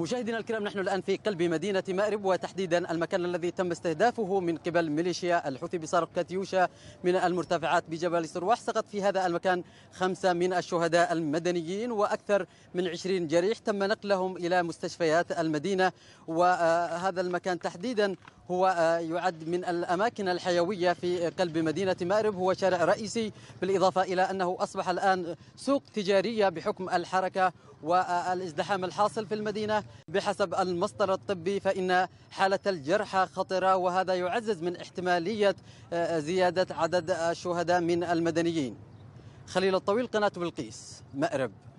مشاهدينا الكرام نحن الآن في قلب مدينة مأرب وتحديدا المكان الذي تم استهدافه من قبل ميليشيا الحوثي بصاروخ كاتيوشا من المرتفعات بجبل سرواح سقط في هذا المكان خمسة من الشهداء المدنيين وأكثر من 20 جريح تم نقلهم إلى مستشفيات المدينة وهذا المكان تحديدا هو آه، يعد من الأماكن الحيوية في قلب مدينة مأرب هو شارع رئيسي بالإضافة إلى أنه أصبح الآن سوق تجارية بحكم الحركة والازدحام الحاصل في المدينة بحسب المصدر الطبي فإن حالة الجرحى خطرة وهذا يعزز من احتمالية آه، زيادة عدد الشهداء من المدنيين خليل الطويل قناة بلقيس مأرب